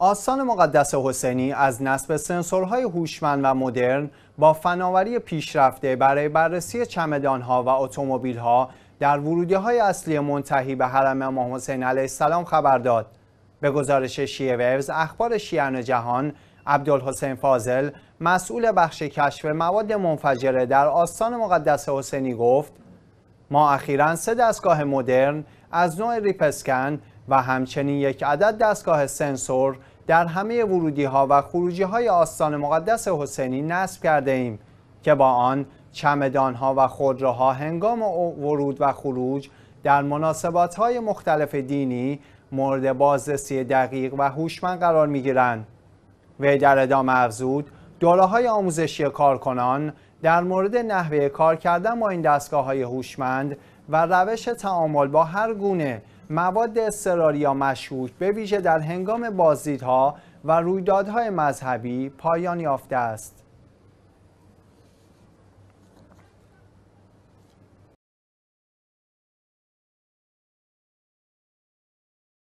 آستان مقدس حسینی از نصب سنسورهای هوشمند و مدرن با فناوری پیشرفته برای بررسی چمدانها و اتومبیلها در های اصلی منتهی به حرم امام حسین علیه السلام خبر داد. به گزارش شیعه ویوز اخبار شیعن جهان عبدالحسین فاضل مسئول بخش کشف مواد منفجره در آستان مقدس حسینی گفت ما اخیرا سه دستگاه مدرن از نوع ریپسکن و همچنین یک عدد دستگاه سنسور در همه ورودی ها و خروجی های آستان مقدس حسینی نصب کرده ایم که با آن چمدان ها و خودروها هنگام ورود و خروج در مناسبات های مختلف دینی مورد بازرسی دقیق و هوشمند قرار می گیرند. وی در ادامه افزود دوره های آموزشی کارکنان در مورد نحوه کار کردن با این دستگاه های هوشمند و روش تعامل با هر گونه مواد اضطراری یا مشکوک به ویژه در هنگام بازدیدها و رویدادهای مذهبی پایان یافته است